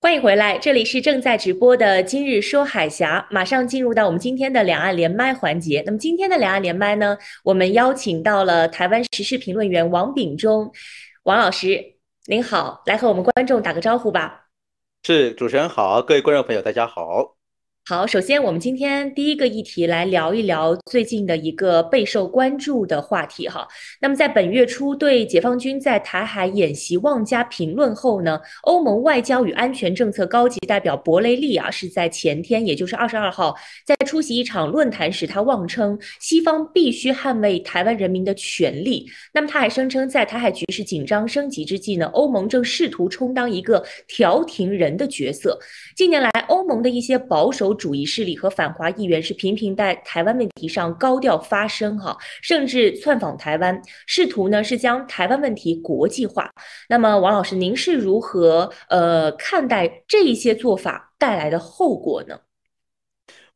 欢迎回来，这里是正在直播的《今日说海峡》，马上进入到我们今天的两岸连麦环节。那么今天的两岸连麦呢，我们邀请到了台湾时事评论员王炳忠，王老师，您好，来和我们观众打个招呼吧。是，主持人好，各位观众朋友，大家好。好，首先我们今天第一个议题来聊一聊最近的一个备受关注的话题哈。那么在本月初对解放军在台海演习妄加评论后呢，欧盟外交与安全政策高级代表博雷利啊是在前天，也就是二十二号，在出席一场论坛时，他妄称西方必须捍卫台湾人民的权利。那么他还声称，在台海局势紧张升级之际呢，欧盟正试图充当一个调停人的角色。近年来，欧盟的一些保守。主义势力和反华议员是频频在台湾问题上高调发声，哈，甚至窜访台湾，试图呢是将台湾问题国际化。那么，王老师，您是如何呃看待这一些做法带来的后果呢？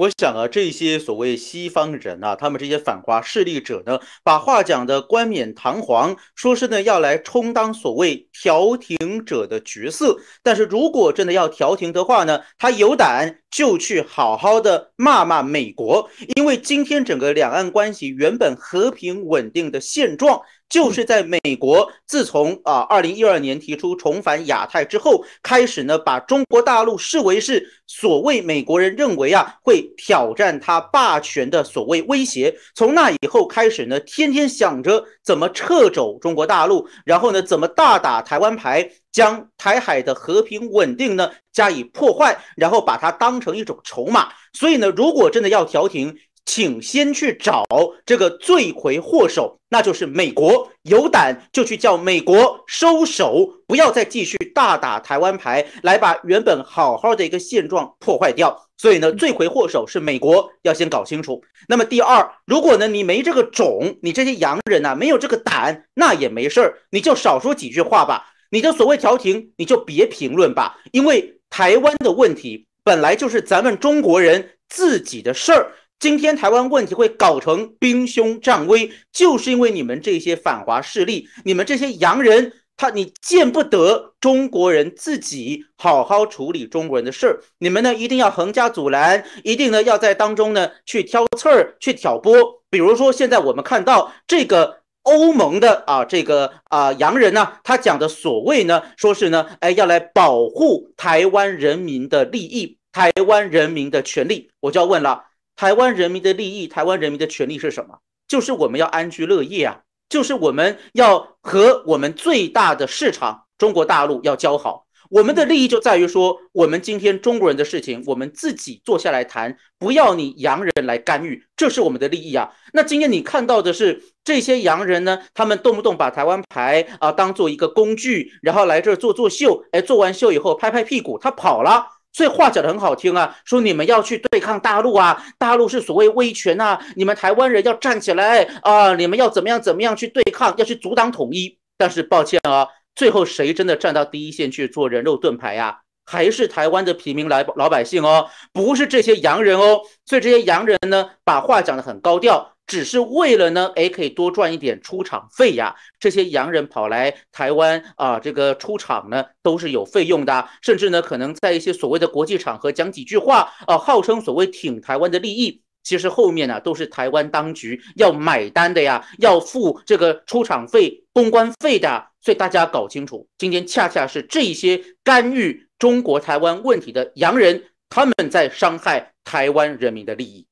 我想啊，这些所谓西方人啊，他们这些反华势力者呢，把话讲的冠冕堂皇，说是呢要来充当所谓调停者的角色。但是如果真的要调停的话呢，他有胆就去好好的骂骂美国，因为今天整个两岸关系原本和平稳定的现状。就是在美国自从啊二零一二年提出重返亚太之后开始呢，把中国大陆视为是所谓美国人认为啊会挑战他霸权的所谓威胁。从那以后开始呢，天天想着怎么撤走中国大陆，然后呢怎么大打台湾牌，将台海的和平稳定呢加以破坏，然后把它当成一种筹码。所以呢，如果真的要调停。请先去找这个罪魁祸首，那就是美国。有胆就去叫美国收手，不要再继续大打台湾牌，来把原本好好的一个现状破坏掉。所以呢，罪魁祸首是美国，要先搞清楚。那么第二，如果呢你没这个种，你这些洋人呢没有这个胆，那也没事儿，你就少说几句话吧，你的所谓调停，你就别评论吧，因为台湾的问题本来就是咱们中国人自己的事儿。今天台湾问题会搞成兵凶战危，就是因为你们这些反华势力，你们这些洋人，他你见不得中国人自己好好处理中国人的事儿，你们呢一定要横加阻拦，一定呢要在当中呢去挑刺儿、去挑拨。比如说现在我们看到这个欧盟的啊，这个啊洋人呢，他讲的所谓呢，说是呢，哎要来保护台湾人民的利益、台湾人民的权利，我就要问了。台湾人民的利益，台湾人民的权利是什么？就是我们要安居乐业啊，就是我们要和我们最大的市场中国大陆要交好。我们的利益就在于说，我们今天中国人的事情，我们自己坐下来谈，不要你洋人来干预，这是我们的利益啊。那今天你看到的是这些洋人呢？他们动不动把台湾牌啊当做一个工具，然后来这儿做做秀，哎，做完秀以后拍拍屁股他跑了。所以话讲得很好听啊，说你们要去对抗大陆啊，大陆是所谓威权呐，你们台湾人要站起来啊，你们要怎么样怎么样去对抗，要去阻挡统一。但是抱歉啊，最后谁真的站到第一线去做人肉盾牌呀？还是台湾的平民来老百姓哦，不是这些洋人哦。所以这些洋人呢，把话讲得很高调。只是为了呢，诶，可以多赚一点出场费呀。这些洋人跑来台湾啊，这个出场呢都是有费用的，甚至呢可能在一些所谓的国际场合讲几句话啊，号称所谓挺台湾的利益，其实后面呢都是台湾当局要买单的呀，要付这个出场费、公关费的。所以大家搞清楚，今天恰恰是这些干预中国台湾问题的洋人，他们在伤害台湾人民的利益。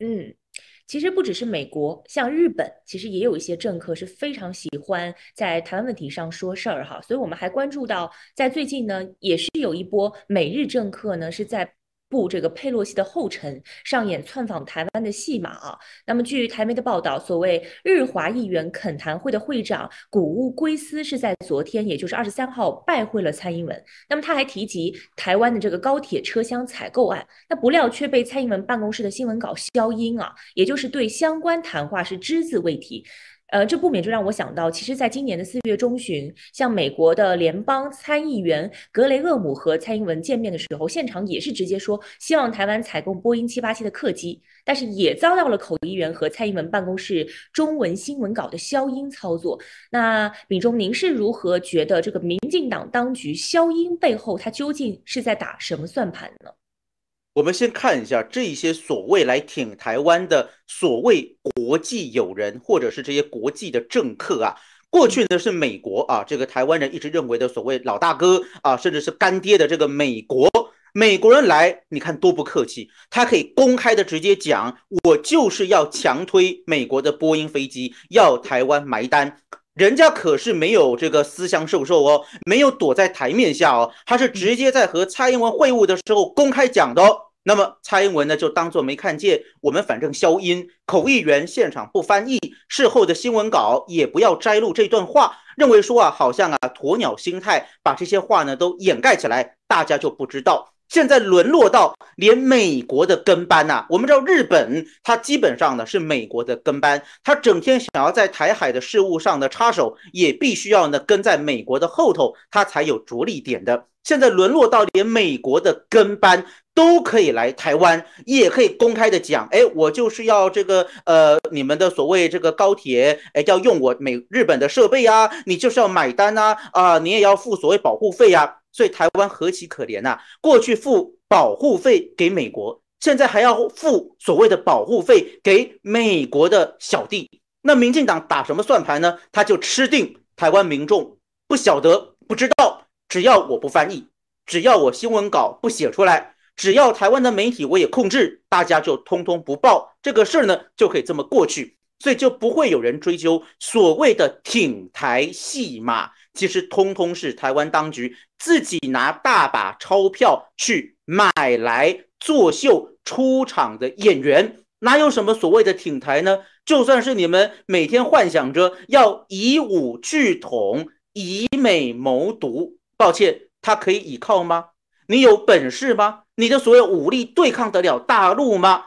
嗯。其实不只是美国，像日本，其实也有一些政客是非常喜欢在台湾问题上说事儿哈。所以我们还关注到，在最近呢，也是有一波美日政客呢是在。步这个佩洛西的后尘，上演窜访台湾的戏码啊！那么，据台媒的报道，所谓日华议员恳谈会的会长谷物圭司是在昨天，也就是二十三号拜会了蔡英文。那么他还提及台湾的这个高铁车厢采购案，那不料却被蔡英文办公室的新闻稿消音啊，也就是对相关谈话是只字未提。呃，这不免就让我想到，其实，在今年的四月中旬，像美国的联邦参议员格雷厄姆和蔡英文见面的时候，现场也是直接说希望台湾采购波音七八七的客机，但是也遭到了口译员和蔡英文办公室中文新闻稿的消音操作。那米中，您是如何觉得这个民进党当局消音背后，他究竟是在打什么算盘呢？我们先看一下这些所谓来挺台湾的所谓国际友人，或者是这些国际的政客啊。过去呢是美国啊，这个台湾人一直认为的所谓老大哥啊，甚至是干爹的这个美国美国人来，你看多不客气，他可以公开的直接讲，我就是要强推美国的波音飞机，要台湾埋单。人家可是没有这个私相授受哦，没有躲在台面下哦，他是直接在和蔡英文会晤的时候公开讲的。那么蔡英文呢，就当作没看见。我们反正消音，口译员现场不翻译，事后的新闻稿也不要摘录这段话，认为说啊，好像啊鸵鸟心态，把这些话呢都掩盖起来，大家就不知道。现在沦落到连美国的跟班呐，我们知道日本，它基本上呢是美国的跟班，它整天想要在台海的事务上的插手，也必须要呢跟在美国的后头，它才有着力点的。现在沦落到连美国的跟班都可以来台湾，也可以公开的讲，哎，我就是要这个，呃，你们的所谓这个高铁，哎，要用我美日本的设备啊，你就是要买单啊，啊，你也要付所谓保护费呀。所以台湾何其可怜呐！过去付保护费给美国，现在还要付所谓的保护费给美国的小弟。那民进党打什么算盘呢？他就吃定台湾民众不晓得、不知道。只要我不翻译，只要我新闻稿不写出来，只要台湾的媒体我也控制，大家就通通不报这个事儿呢，就可以这么过去。所以就不会有人追究所谓的挺台戏码。其实，通通是台湾当局自己拿大把钞票去买来作秀出场的演员，哪有什么所谓的挺台呢？就算是你们每天幻想着要以武拒统、以美谋独，抱歉，他可以倚靠吗？你有本事吗？你的所有武力对抗得了大陆吗？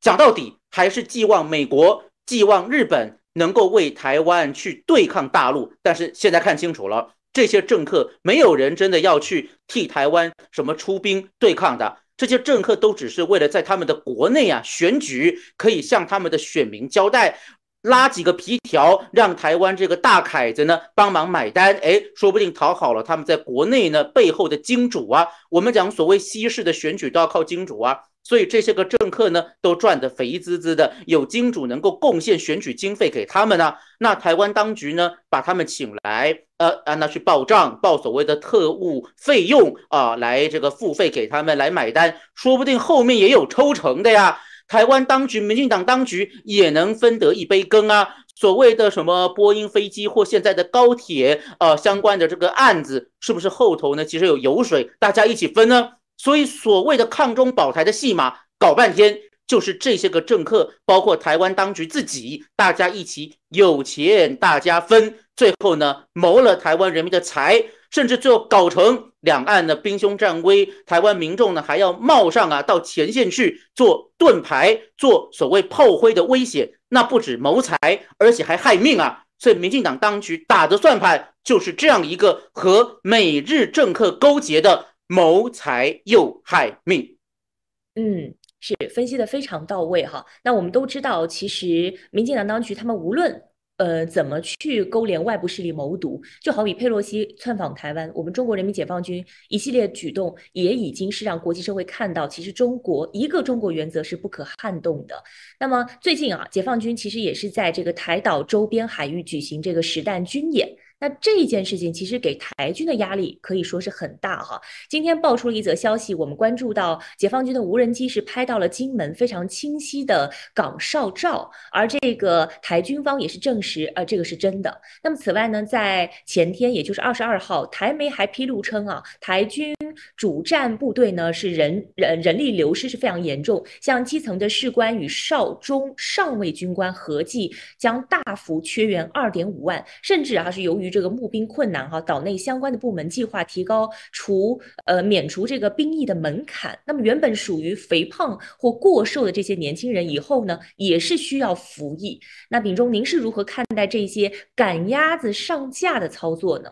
讲到底，还是寄望美国，寄望日本。能够为台湾去对抗大陆，但是现在看清楚了，这些政客没有人真的要去替台湾什么出兵对抗的，这些政客都只是为了在他们的国内啊选举可以向他们的选民交代，拉几个皮条，让台湾这个大凯子呢帮忙买单，哎，说不定讨好了他们在国内呢背后的金主啊。我们讲所谓西式的选举都要靠金主啊。所以这些个政客呢，都赚得肥滋滋的。有金主能够贡献选举经费给他们呢，那台湾当局呢，把他们请来，呃啊，那去报账报所谓的特务费用啊，来这个付费给他们来买单，说不定后面也有抽成的呀。台湾当局、民进党当局也能分得一杯羹啊。所谓的什么波音飞机或现在的高铁呃，相关的这个案子，是不是后头呢其实有油水，大家一起分呢？所以，所谓的抗中保台的戏码，搞半天就是这些个政客，包括台湾当局自己，大家一起有钱大家分，最后呢谋了台湾人民的财，甚至最后搞成两岸的兵凶战危，台湾民众呢还要冒上啊到前线去做盾牌、做所谓炮灰的危险，那不止谋财，而且还害命啊！所以，民进党当局打的算盘就是这样一个和美日政客勾结的。谋财又害命，嗯，是分析的非常到位哈。那我们都知道，其实民进党当局他们无论呃怎么去勾连外部势力谋独，就好比佩洛西窜访台湾，我们中国人民解放军一系列举动也已经是让国际社会看到，其实中国一个中国原则是不可撼动的。那么最近啊，解放军其实也是在这个台岛周边海域举行这个实弹军演。那这一件事情其实给台军的压力可以说是很大哈。今天爆出了一则消息，我们关注到解放军的无人机是拍到了金门非常清晰的岗哨照，而这个台军方也是证实呃，这个是真的。那么此外呢，在前天也就是二十二号，台媒还披露称啊，台军主战部队呢是人人人力流失是非常严重，像基层的士官与少中上尉军官合计将大幅缺员二点五万，甚至啊是由于这个募兵困难哈，岛内相关的部门计划提高除呃免除这个兵役的门槛。那么原本属于肥胖或过瘦的这些年轻人，以后呢也是需要服役。那秉忠，您是如何看待这些赶鸭子上架的操作呢？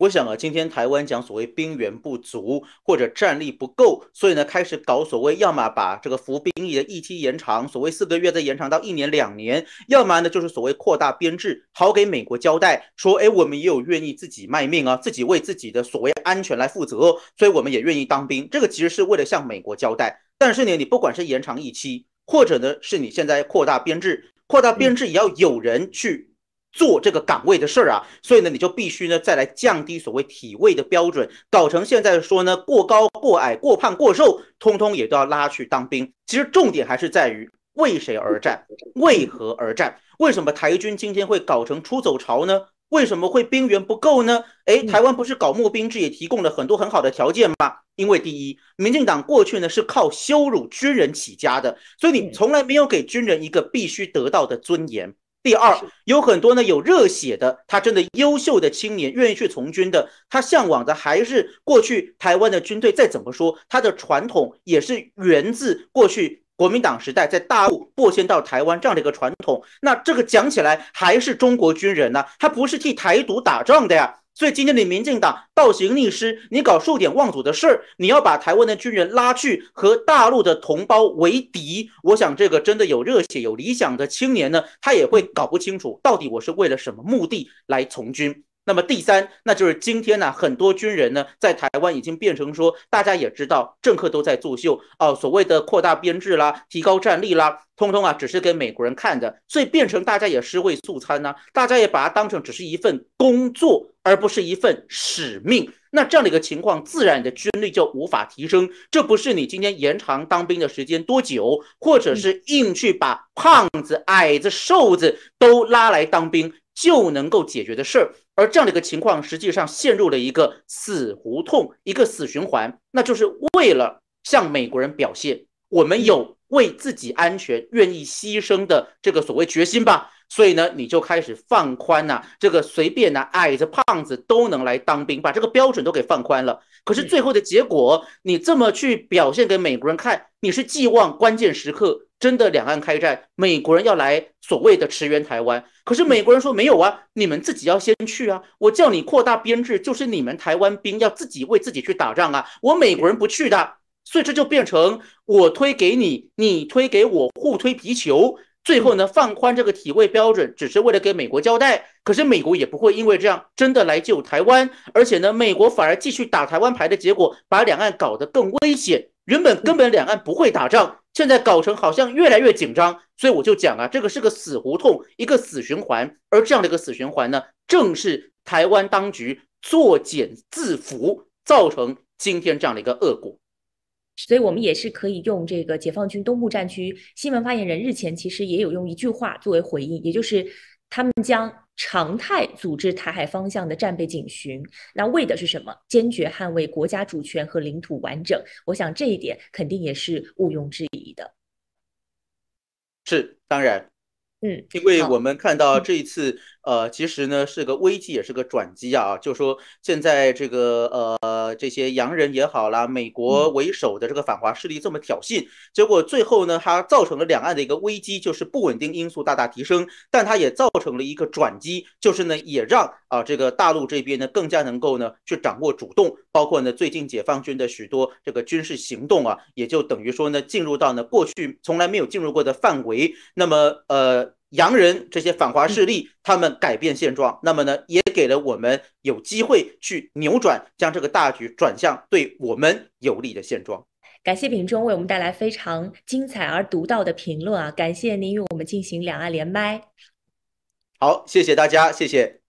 我想啊，今天台湾讲所谓兵源不足或者战力不够，所以呢开始搞所谓要么把这个服兵役的预期延长，所谓四个月再延长到一年两年；要么呢就是所谓扩大编制，好给美国交代，说哎我们也有愿意自己卖命啊，自己为自己的所谓安全来负责，所以我们也愿意当兵。这个其实是为了向美国交代。但是呢，你不管是延长一期，或者呢是你现在扩大编制，扩大编制也要有人去。做这个岗位的事儿啊，所以呢，你就必须呢再来降低所谓体位的标准，搞成现在说呢过高、过矮、过胖、过瘦，通通也都要拉去当兵。其实重点还是在于为谁而战，为何而战？为什么台军今天会搞成出走潮呢？为什么会兵源不够呢？诶，台湾不是搞募兵制也提供了很多很好的条件吗？因为第一，民进党过去呢是靠羞辱军人起家的，所以你从来没有给军人一个必须得到的尊严。第二，有很多呢有热血的，他真的优秀的青年，愿意去从军的，他向往的还是过去台湾的军队。再怎么说，他的传统也是源自过去国民党时代在大陆过迁到台湾这样的一个传统。那这个讲起来还是中国军人呢，他不是替台独打仗的呀。所以今天的民进党倒行逆施，你搞数典忘祖的事儿，你要把台湾的军人拉去和大陆的同胞为敌。我想这个真的有热血、有理想的青年呢，他也会搞不清楚，到底我是为了什么目的来从军。那么第三，那就是今天呢，很多军人呢，在台湾已经变成说，大家也知道，政客都在作秀哦，所谓的扩大编制啦、提高战力啦，通通啊，只是给美国人看的。所以变成大家也尸位素餐呢，大家也把它当成只是一份工作。而不是一份使命，那这样的一个情况，自然的军力就无法提升。这不是你今天延长当兵的时间多久，或者是硬去把胖子、矮子、瘦子都拉来当兵就能够解决的事儿。而这样的一个情况，实际上陷入了一个死胡同，一个死循环，那就是为了向美国人表现我们有为自己安全愿意牺牲的这个所谓决心吧。所以呢，你就开始放宽呐，这个随便呐，矮子、胖子都能来当兵，把这个标准都给放宽了。可是最后的结果，你这么去表现给美国人看，你是寄望关键时刻真的两岸开战，美国人要来所谓的驰援台湾。可是美国人说没有啊，你们自己要先去啊，我叫你扩大编制，就是你们台湾兵要自己为自己去打仗啊，我美国人不去的。所以这就变成我推给你，你推给我，互推皮球。最后呢，放宽这个体位标准，只是为了给美国交代。可是美国也不会因为这样真的来救台湾，而且呢，美国反而继续打台湾牌的结果，把两岸搞得更危险。原本根本两岸不会打仗，现在搞成好像越来越紧张。所以我就讲啊，这个是个死胡同，一个死循环。而这样的一个死循环呢，正是台湾当局作茧自缚，造成今天这样的一个恶果。所以，我们也是可以用这个解放军东部战区新闻发言人日前其实也有用一句话作为回应，也就是他们将常态组织台海方向的战备警巡，那为的是什么？坚决捍卫国家主权和领土完整。我想这一点肯定也是毋庸置疑的。是，当然，嗯，因为我们看到这一次。呃，其实呢是个危机，也是个转机啊。就说现在这个呃，这些洋人也好啦，美国为首的这个反华势力这么挑衅，结果最后呢，它造成了两岸的一个危机，就是不稳定因素大大提升。但它也造成了一个转机，就是呢也让啊这个大陆这边呢更加能够呢去掌握主动，包括呢最近解放军的许多这个军事行动啊，也就等于说呢进入到呢过去从来没有进入过的范围。那么呃。洋人这些反华势力，他们改变现状，那么呢，也给了我们有机会去扭转，将这个大局转向对我们有利的现状。感谢秉中为我们带来非常精彩而独到的评论啊！感谢您与我们进行两岸连麦。好，谢谢大家，谢谢。